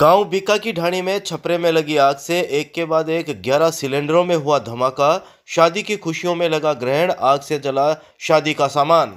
गांव बीका की ढाणी में छपरे में लगी आग से एक के बाद एक 11 सिलेंडरों में हुआ धमाका शादी की खुशियों में लगा ग्रहण आग से जला शादी का सामान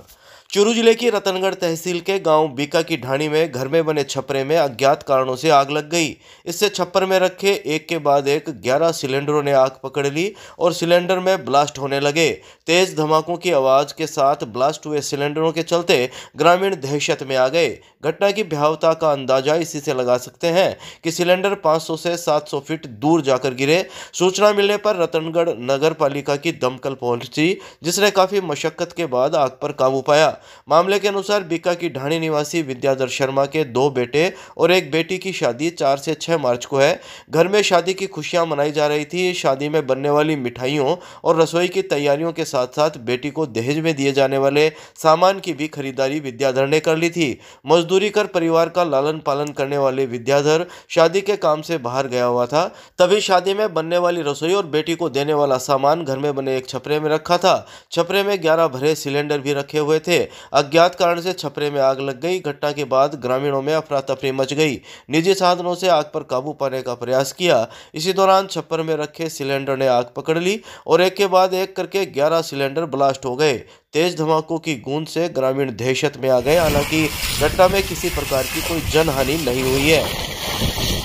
चूरू जिले की रतनगढ़ तहसील के गांव बीका की ढाणी में घर में बने छपरे में अज्ञात कारणों से आग लग गई इससे छप्पर में रखे एक के बाद एक ग्यारह सिलेंडरों ने आग पकड़ ली और सिलेंडर में ब्लास्ट होने लगे तेज धमाकों की आवाज़ के साथ ब्लास्ट हुए सिलेंडरों के चलते ग्रामीण दहशत में आ गए घटना की भयावता का अंदाजा इसी से लगा सकते हैं कि सिलेंडर पांच से सात फीट दूर जाकर गिरे सूचना मिलने पर रतनगढ़ नगर पालिका की दमकल पहुंची जिसने काफ़ी मशक्कत के बाद आग पर काबू पाया मामले के अनुसार बीका की ढाणी निवासी विद्याधर शर्मा के दो बेटे और एक बेटी की शादी चार से छः मार्च को है घर में शादी की खुशियाँ मनाई जा रही थी शादी में बनने वाली मिठाइयों और रसोई की तैयारियों के साथ साथ बेटी को दहेज में दिए जाने वाले सामान की भी खरीदारी विद्याधर ने कर ली थी मजदूरी कर परिवार का लालन पालन करने वाले विद्याधर शादी के काम से बाहर गया हुआ था तभी शादी में बनने वाली रसोई और बेटी को देने वाला सामान घर में बने एक छपरे में रखा था छपरे में ग्यारह भरे सिलेंडर भी रखे हुए थे अज्ञात कारण से छपरे में आग लग गई घटना के बाद ग्रामीणों में अफरा तफरी मच गई निजी साधनों से आग पर काबू पाने का प्रयास किया इसी दौरान छप्पर में रखे सिलेंडर ने आग पकड़ ली और एक के बाद एक करके ग्यारह सिलेंडर ब्लास्ट हो गए तेज धमाकों की गूंज से ग्रामीण दहशत में आ गए हालांकि घटना में किसी प्रकार की कोई जनहानि नहीं हुई है